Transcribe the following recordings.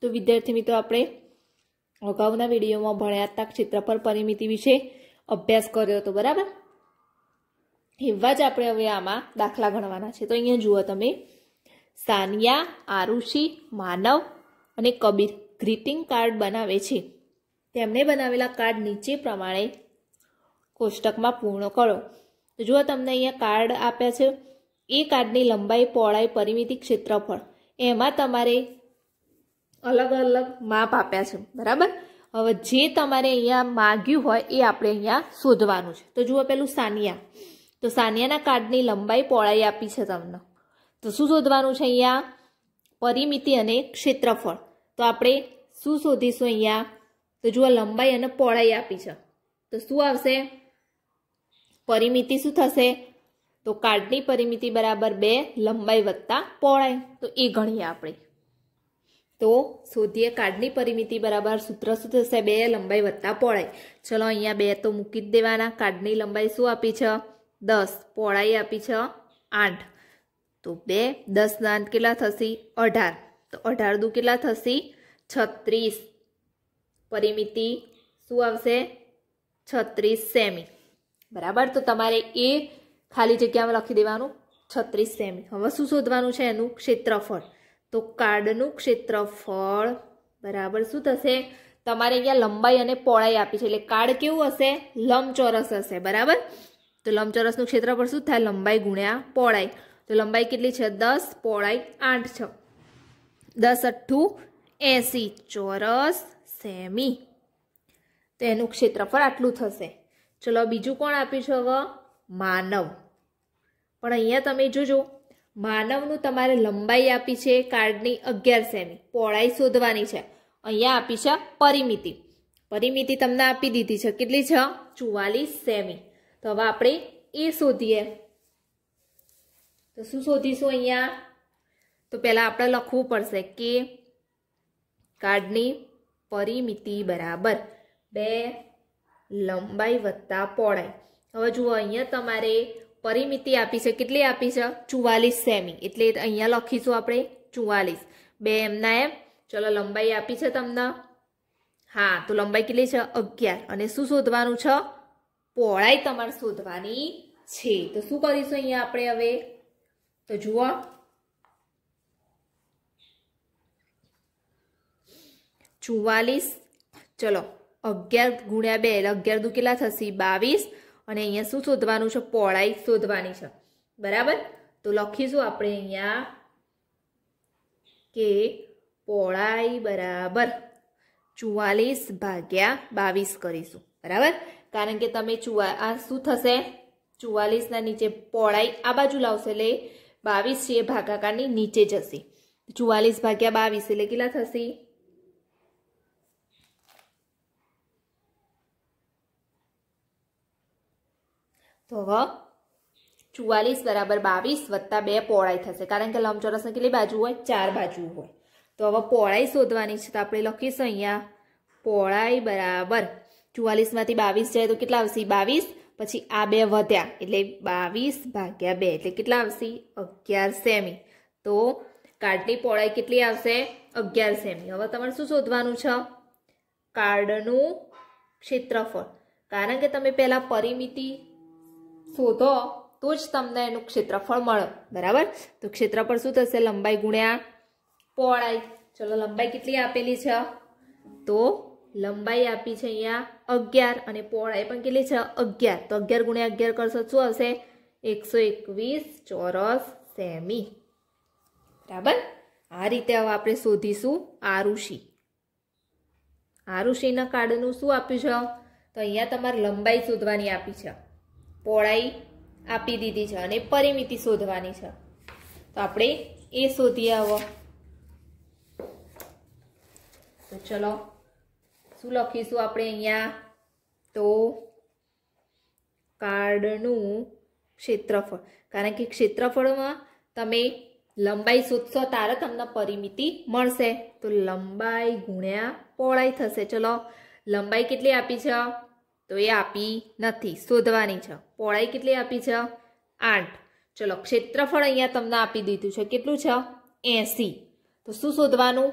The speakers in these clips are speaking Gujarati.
તો વિદ્યાર્થી મિત્રો આપણે અગાઉના વિડીયોમાં ભણ્યા હતા ક્ષેત્રફળ પરિમિતિ વિશે અભ્યાસ કર્યો હતો બરાબર એવા જ આપણે હવે આમાં દાખલા ગણવાના છે તો અહીંયા જુઓ તમે સાનિયા આરુષિ માનવ અને કબીર ગ્રીટિંગ કાર્ડ બનાવે છે તેમણે બનાવેલા કાર્ડ નીચે પ્રમાણે કોષ્ટકમાં પૂર્ણ કરો તો જુઓ તમને અહીંયા કાર્ડ આપ્યા છે એ કાર્ડની લંબાઈ પહોળાઈ પરિમિતિ ક્ષેત્રફળ એમાં તમારે અલગ અલગ માપ આપ્યા છે બરાબર હવે જે તમારે અહીંયા માગ્યું હોય એ આપણે અહીંયા શોધવાનું છે તો જુઓ પેલું સાનિયા તો સાનિયાના કાર્ડની લંબાઈ પોળાઈ આપી છે તમને તો શું શોધવાનું છે અહીંયા પરિમિતિ અને ક્ષેત્રફળ તો આપણે શું શોધીશું અહીંયા તો જુઓ લંબાઈ અને પહોળાઈ આપી છે તો શું આવશે પરિમિતિ શું થશે તો કાર્ડની પરિમિતિ બરાબર બે લંબાઈ વત્તા પોળાઈ તો એ ગણીએ આપણે તો શોધીએ કાર્ડની પરિમિતિ બરાબર સૂત્ર શું થશે બે લંબાઈ વધતા પહોળાઈ ચલો અહીંયા બે તો મૂકી જ દેવાના કાર્ડની લંબાઈ શું આપી છે દસ પહોળાઈ આપી છે આઠ તો બે દસ દાંત કેટલા થશે અઢાર તો અઢાર દુ કેટલા થશે છત્રીસ પરિમિતિ શું આવશે છત્રીસ સેમી બરાબર તો તમારે એ ખાલી જગ્યામાં લખી દેવાનું છત્રીસ સેમી હવે શું શોધવાનું છે એનું ક્ષેત્રફળ તો કાર્ડનું ક્ષેત્રફળ બરાબર શું થશે તમારે અહીંયા લંબાઈ અને પહોળાઈ આપી છે એટલે કાર્ડ કેવું હશે લંબચોરસ હશે બરાબર તો લંબચોરસનું ક્ષેત્રફળ શું થાય લંબાઈ ગુણ્યા પહોળાઈ તો લંબાઈ કેટલી છે દસ પહોળાઈ આઠ છ દસ અઠ્ઠું એંસી ચોરસ સેમી તો એનું ક્ષેત્રફળ આટલું થશે ચલો બીજું કોણ આપ્યું છે હવે માનવ પણ અહીંયા તમે જોજો માનવનું તમારે લંબાઈ આપી છે કાર્ડની અગિયાર સેમી પહોળાઈ શોધવાની છે અહીંયા આપી છે પરિમિતિ પરિમિતિ તમને આપી દીધી છે કેટલી છે ચુવાલીસ સેમી તો હવે આપણે એ શોધીએ તો શું શોધીશું અહીંયા તો પહેલાં આપણે લખવું પડશે કે કાર્ડની પરિમિતિ બરાબર બે લંબાઈ વત્તા પહોળાઈ હવે જુઓ અહીંયા તમારે પરિમિતિ આપી છે કેટલી આપી છે ચુવાલીસ સેમી એટલે અહીંયા લખીશું આપણે ચુવાલીસ બે એમના એમ ચલો લંબાઈ આપી છે તમને હા તો લંબાઈ કેટલી છે અગિયાર અને શું શોધવાનું છે પહોળાઈ તમારે શોધવાની છે તો શું કરીશું અહીંયા આપણે હવે તો જુઓ ચુવાલીસ ચલો અગિયાર ગુણ્યા બે એટલે અગિયાર દુ કેટલા થશે બાવીસ અને અહીંયા શું શોધવાનું છે પોળાઈ શોધવાની છે બરાબર તો લખીશું આપણે અહીંયા કે પોળાઈ બરાબર ચુવાલીસ ભાગ્યા બાવીસ કરીશું બરાબર કારણ કે તમે ચુવા આ શું થશે ચુવાલીસના નીચે પોળાઈ આ બાજુ લાવશે એટલે બાવીસ છે ભાગાકારની નીચે જશે ચુવાલીસ ભાગ્યા બાવીસ એટલે કેટલા થશે તો હવે ચુવાલીસ બરાબર બાવીસ વત્તા બે પોળાઈ થશે કારણ કે લંબચોરસની કેટલી બાજુ હોય ચાર બાજુ હોય તો હવે પોળાઈ શોધવાની છે તો આપણે લખીશું અહીંયા પોળાઈ બરાબર ચુવાલીસમાંથી બાવીસ જાય તો કેટલા આવશે બાવીસ પછી આ બે વધ્યા એટલે બાવીસ ભાગ્યા બે એટલે કેટલા આવશે અગિયાર સેમી તો કાર્ડની પોળાઈ કેટલી આવશે અગિયાર સેમી હવે તમારે શું શોધવાનું છે કાર્ડનું ક્ષેત્રફળ કારણ કે તમે પહેલાં પરિમિતિ શોધો તો જ તમને એનું ક્ષેત્રફળ મળે બરાબર તો ક્ષેત્રફળ શું થશે લંબાઈ ગુણ્યા પહોળાઈ ચલો લંબાઈ કેટલી આપેલી છે તો લંબાઈ આપી છે અહીંયા અગિયાર અને પહોળાઈ પણ કેટલી છે અગિયાર તો અગિયાર ગુણ્યા અગિયાર કરશો શું હશે એકસો એકવીસ ચોરસ સેમી બરાબર આ રીતે હવે આપણે શોધીશું આરુષી આરુષિના કાર્ડનું શું આપ્યું છે તો અહીંયા તમારે લંબાઈ શોધવાની આપી છે પહોળાઈ આપી દીધી છે અને પરિમિતિ શોધવાની છે તો આપણે એ શોધી આવો તો ચલો શું લખીશું આપણે અહીંયા તો કાર્ડનું ક્ષેત્રફળ કારણ કે ક્ષેત્રફળમાં તમે લંબાઈ શોધશો તારે તમને પરિમિતિ મળશે તો લંબાઈ ગુણ્યા પોળાઈ થશે ચલો લંબાઈ કેટલી આપી છે તો એ આપી નથી શોધવાની છે પહોળાઈ કેટલી આપી છે આઠ ચલો ક્ષેત્રફળ અહીંયા તમને આપી દીધું છે કેટલું છે એસી તો શું શોધવાનું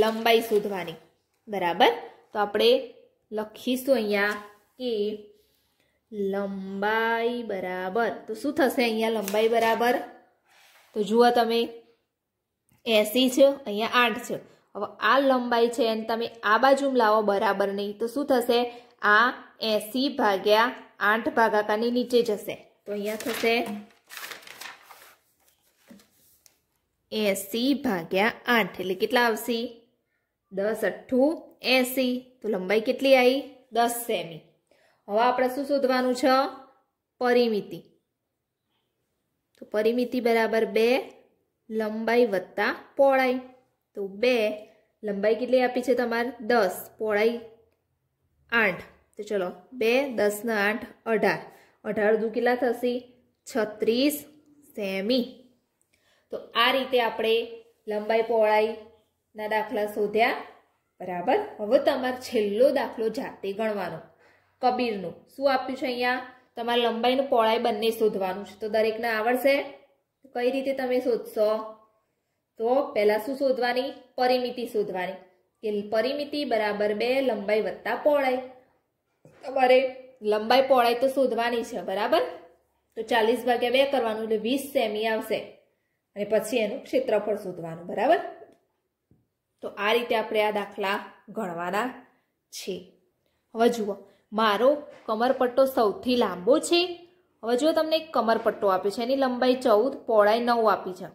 લંબાઈ શોધવાની બરાબર તો આપણે લખીશું અહીંયા કે લંબાઈ બરાબર તો શું થશે અહીંયા લંબાઈ બરાબર તો જુઓ તમે એસી છે અહીંયા આઠ છે હવે આ લંબાઈ છે એને તમે આ બાજુ લાવો બરાબર નહીં તો શું થશે આ એસી ભાગ્યા આઠ ભાગાકારની નીચે જશે તો અહીંયા થશે એસી ભાગ્યા આઠ એટલે કેટલા આવશે દસ અઠ્ઠું એસી તો લંબાઈ કેટલી આવી દસ સેમી હવે આપણે શું શોધવાનું છે પરિમિતિ તો પરિમિતિ બરાબર બે લંબાઈ વત્તા પોળાઈ તો બે લંબાઈ કેટલી આપી છે તમારે દસ પહોળાઈ આઠ તો ચલો બે દસના આઠ અઢાર અઢાર દુ કેટલા થશે છત્રીસ સેમી તો આ રીતે આપણે લંબાઈ પહોળાઈના દાખલા શોધ્યા બરાબર હવે તમારે છેલ્લો દાખલો જાતે ગણવાનો કબીરનું શું આપ્યું છે અહીંયા તમારે લંબાઈનું પહોળાઈ બંને શોધવાનું છે તો દરેકને આવડશે કઈ રીતે તમે શોધશો તો પહેલાં શું શોધવાની પરિમિતિ શોધવાની કે પરિમિતિ બરાબર બે લંબાઈ વત્તા પહોળાઈ તમારે લંબાઈ પહોળાઈ તો શોધવાની છે બરાબર તો ચાલીસ ભાગ્યા બે કરવાનું એટલે વીસ સેમી આવશે અને પછી એનું ક્ષેત્રફળ શોધવાનું બરાબર તો આ રીતે આપણે આ દાખલા ગણવાના છે હવે જુઓ મારો કમરપટ્ટો સૌથી લાંબો છે હવે જો તમને કમરપટ્ટો આપ્યો છે એની લંબાઈ ચૌદ પહોળાઈ નવ આપી છે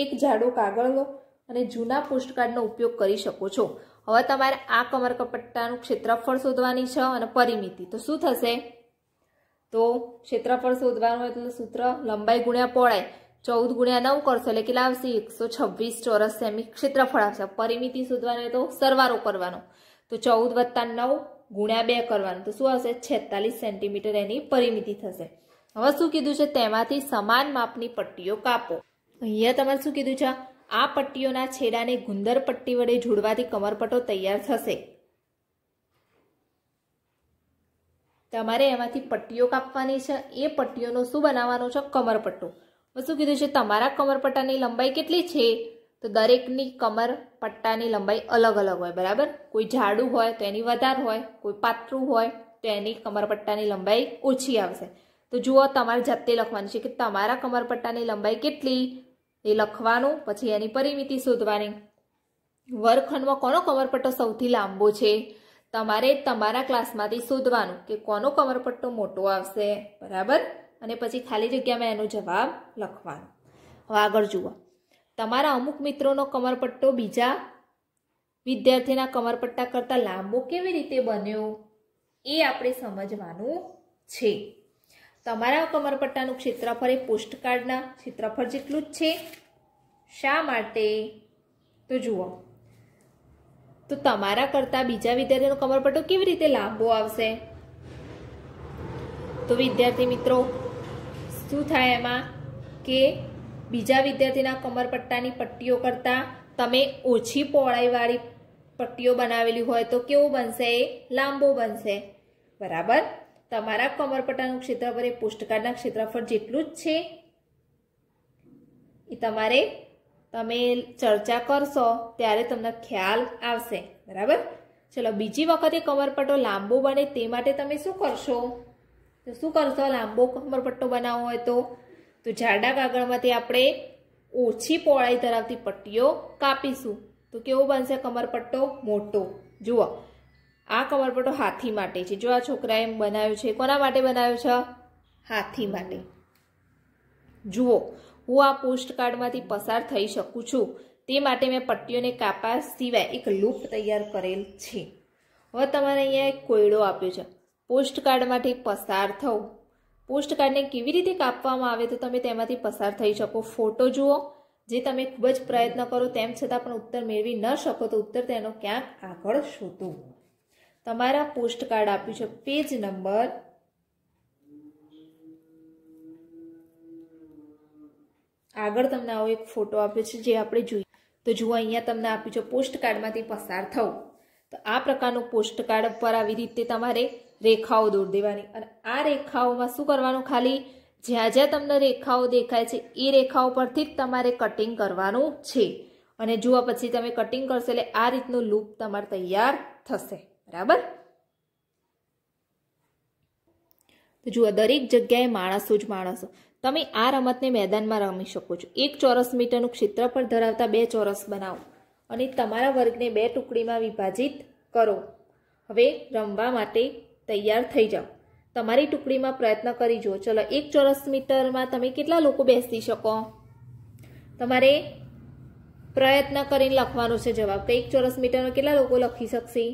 એક જાડો કાગળ લો અને જૂના પોસ્ટકાર્ડનો ઉપયોગ કરી શકો છો હવે તમારે આ કમર કપટ્ટાનું ક્ષેત્રફળ શોધવાની છે અને પરિમિતિ તો શું થશે તો ક્ષેત્રફળ શોધવાનું એટલે સૂત્ર લંબાઈ ગુણ્યા પહોળાઈ ચૌદ ગુણ્યા નવ કરશો એટલે કેટલા આવશે એકસો છવ્વીસ ચોરસ સેમી ક્ષેત્રફળ આવશે પરિમિતિ શોધવાનું તો સરવારો કરવાનો તો ચૌદ વત્તા નવ ગુણ્યા બે કરવાનું તો શું આવશે છેતાલીસ સેન્ટીમીટર એની પરિમિતિ થશે હવે શું કીધું છે તેમાંથી સમાન માપની પટ્ટીઓ કાપો અહીંયા તમારે શું કીધું છે આ પટ્ટીઓના છેડાને ગુંદર પટ્ટી વડે જોડવાથી કમરપટ્ટો તૈયાર થશે તમારે એમાંથી પટ્ટીઓ કાપવાની છે એ પટ્ટીઓનો શું બનાવવાનો છે કમરપટ્ટો શું કીધું છે તમારા કમરપટ્ટાની લંબાઈ કેટલી છે તો દરેકની કમર પટ્ટાની લંબાઈ અલગ અલગ હોય બરાબર કોઈ જાડું હોય તો એની વધારે હોય કોઈ પાતળું હોય તો એની કમરપટ્ટાની લંબાઈ ઓછી આવશે તો જુઓ તમારે જાતે લખવાની છે કે તમારા કમરપટ્ટાની લંબાઈ કેટલી એ લખવાનું પછી એની પરિમિતિ શોધવાની વર્ગખંડમાં કોનો કમરપટ્ટો સૌથી લાંબો છે તમારે તમારા ક્લાસમાંથી શોધવાનું કે કોનો કમરપટ્ટો મોટો આવશે બરાબર અને પછી ખાલી જગ્યામાં એનો જવાબ લખવાનો હવે આગળ જુઓ તમારા અમુક મિત્રોનો કમરપટ્ટો બીજા વિદ્યાર્થીના કમરપટ્ટા કરતાં લાંબો કેવી રીતે બન્યો એ આપણે સમજવાનું છે તમારા કમરપટ્ટાનું ક્ષેત્રફળ એ પોસ્ટકાર્ડના ક્ષેત્રફળ જેટલું જ છે શા માટે તો જુઓ તો તમારા કરતાં બીજા વિદ્યાર્થીનો કમરપટ્ટો કેવી રીતે લાંબો આવશે તો વિદ્યાર્થી મિત્રો શું થાય એમાં કે બીજા વિદ્યાર્થીના કમરપટ્ટાની પટ્ટીઓ કરતાં તમે ઓછી પહોળાઈવાળી પટ્ટીઓ બનાવેલી હોય તો કેવું બનશે એ લાંબો બનશે બરાબર તમારા કમરપટ્ટાનું ક્ષેત્રફળ એ પોસ્ટકાર્ડના ક્ષેત્રફળ જેટલું જ છે એ તમારે તમે ચર્ચા કરશો ત્યારે તમને ખ્યાલ આવશે બરાબર ચલો બીજી વખતે કમરપટ્ટો લાંબો બને તે માટે તમે શું કરશો તો શું કરશો લાંબો કમરપટ્ટો બનાવવો હોય તો તો જાડા કાગળમાંથી આપણે ઓછી પહોળાઈ ધરાવતી પટ્ટીઓ કાપીશું તો કેવો બનશે કમરપટ્ટો મોટો જુઓ આ કવરપટો હાથી માટે છે જો આ છોકરાએ બનાવ્યો છે કોના માટે બનાવ્યો છે હાથી માટે જુઓ હું આ પોસ્ટકાર્ડમાંથી પસાર થઈ શકું છું તે માટે મેં પટ્ટીઓને કાપા સિવાય એક લૂપ તૈયાર કરેલ છે હવે તમારે અહીંયા એક કોયડો આપ્યો છે પોસ્ટકાર્ડમાંથી પસાર થવું પોસ્ટકાર્ડને કેવી રીતે કાપવામાં આવે તો તમે તેમાંથી પસાર થઈ શકો ફોટો જુઓ જે તમે ખૂબ જ પ્રયત્ન કરો તેમ છતાં પણ ઉત્તર મેળવી ન શકો તો ઉત્તર તેનો ક્યાંક આગળ શોધો તમારા પોસ્ટ કાર્ડ આપ્યું છે પેજ નંબર આગળ તમને આવો એક ફોટો આપ્યો છે જે આપણે જોઈએ તો જુઓ અહીંયા તમને આપ્યું છે પોસ્ટ કાર્ડમાંથી પસાર થવું તો આ પ્રકારનું કાર્ડ પર આવી રીતે તમારે રેખાઓ દોર દેવાની અને આ રેખાઓમાં શું કરવાનું ખાલી જ્યાં જ્યાં તમને રેખાઓ દેખાય છે એ રેખાઓ પરથી જ તમારે કટિંગ કરવાનું છે અને જુઓ પછી તમે કટિંગ કરશો એટલે આ રીતનું લૂપ તમારે તૈયાર થશે બરાબર તો જુઓ દરેક જગ્યાએ માણસો જ માણસો તમે આ રમતને મેદાનમાં રમી શકો છો એક ચોરસ મીટરનું ક્ષેત્રફળ ધરાવતા બે ચોરસ બનાવો અને તમારા વર્ગને બે ટુકડીમાં વિભાજિત કરો હવે રમવા માટે તૈયાર થઈ જાઓ તમારી ટુકડીમાં પ્રયત્ન કરી જુઓ ચલો એક ચોરસ મીટરમાં તમે કેટલા લોકો બેસી શકો તમારે પ્રયત્ન કરીને લખવાનો છે જવાબ તો એક ચોરસ મીટરમાં કેટલા લોકો લખી શકશે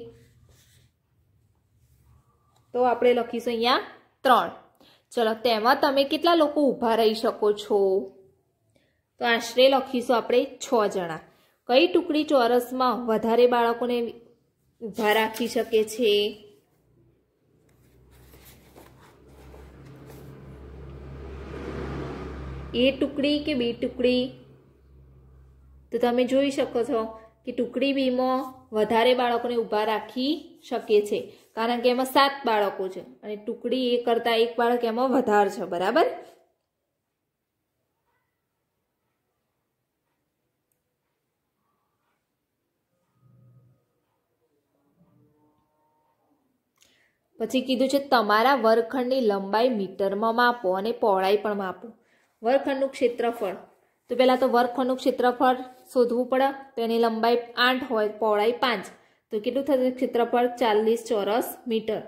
તો આપણે લખીશું અહીંયા ત્રણ ચલો તેમાં તમે કેટલા લોકો ઊભા રહી શકો છો તો આશરે લખીશું આપણે છ જણા કઈ ટુકડી ચોરસમાં વધારે બાળકોને ઊભા રાખી શકે છે એ ટુકડી કે બે ટુકડી તો તમે જોઈ શકો છો કે ટુકડી બીમાં વધારે બાળકોને ઊભા રાખી શકે છે કારણ કે એમાં સાત બાળકો છે અને ટુકડી એ કરતાં એક બાળક એમાં વધારે છે બરાબર પછી કીધું છે તમારા વર્ગખંડની લંબાઈ મીટરમાં માપો અને પહોળાઈ પણ માપો વર્ગખંડનું ક્ષેત્રફળ તો પહેલાં તો વર્ગખંડનું ક્ષેત્રફળ શોધવું પડે તો એની લંબાઈ આઠ હોય પહોળાઈ પાંચ તો કેટલું થશે ક્ષેત્રફળ ચાલીસ ચોરસ મીટર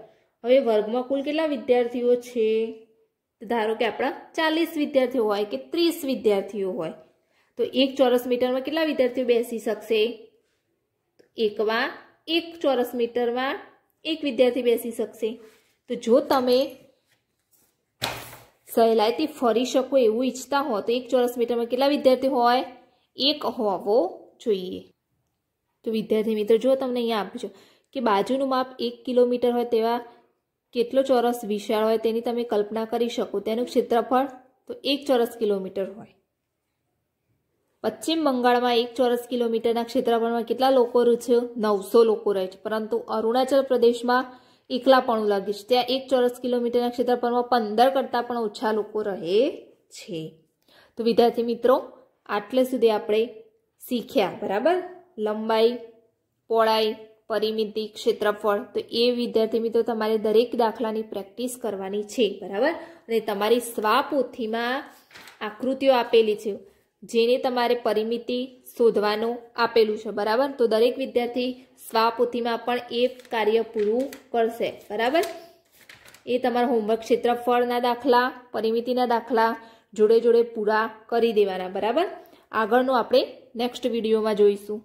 હવે વર્ગમાં કુલ કેટલા વિદ્યાર્થીઓ છે ધારો કે આપણા ચાલીસ વિદ્યાર્થીઓ હોય કે ત્રીસ વિદ્યાર્થીઓ હોય તો એક ચોરસ મીટરમાં કેટલા વિદ્યાર્થીઓ બેસી શકશે એકમાં એક ચોરસ મીટરમાં એક વિદ્યાર્થી બેસી શકશે તો જો તમે સહેલાઈથી ફરી શકો એવું ઈચ્છતા હો તો એક ચોરસ મીટરમાં કેટલા વિદ્યાર્થીઓ હોય એક હોવો જોઈએ તો વિદ્યાર્થી મિત્ર જો તમને અહીંયા આપ્યું છે કે બાજુનું માપ એક કિલોમીટર હોય તેવા કેટલો ચોરસ વિશાળ હોય તેની તમે કલ્પના કરી શકો તેનું ક્ષેત્રફળ તો એક ચોરસ કિલોમીટર હોય પશ્ચિમ બંગાળમાં એક ચોરસ કિલોમીટરના ક્ષેત્રફળમાં કેટલા લોકો રહે છે નવસો લોકો રહે છે પરંતુ અરુણાચલ પ્રદેશમાં એકલાપણું લાગે છે ત્યાં એક ચોરસ કિલોમીટરના ક્ષેત્રફળમાં પંદર કરતાં પણ ઓછા લોકો રહે છે તો વિદ્યાર્થી મિત્રો આટલે સુધી આપણે શીખ્યા બરાબર લંબાઈ પોળાઈ પરિમિતિ ક્ષેત્રફળ તો એ વિદ્યાર્થી મિત્રો તમારે દરેક દાખલાની પ્રેક્ટિસ કરવાની છે બરાબર અને તમારી સ્વાપોથીમાં આકૃતિઓ આપેલી છે જેને તમારે પરિમિતિ શોધવાનું આપેલું છે બરાબર તો દરેક વિદ્યાર્થી સ્વાપોથીમાં પણ એ કાર્ય પૂરું કરશે બરાબર એ તમારા હોમવર્ક ક્ષેત્રફળના દાખલા પરિમિતિના દાખલા જોડે જોડે પૂરા કરી દેવાના બરાબર આગળનું આપણે નેક્સ્ટ વિડીયોમાં જોઈશું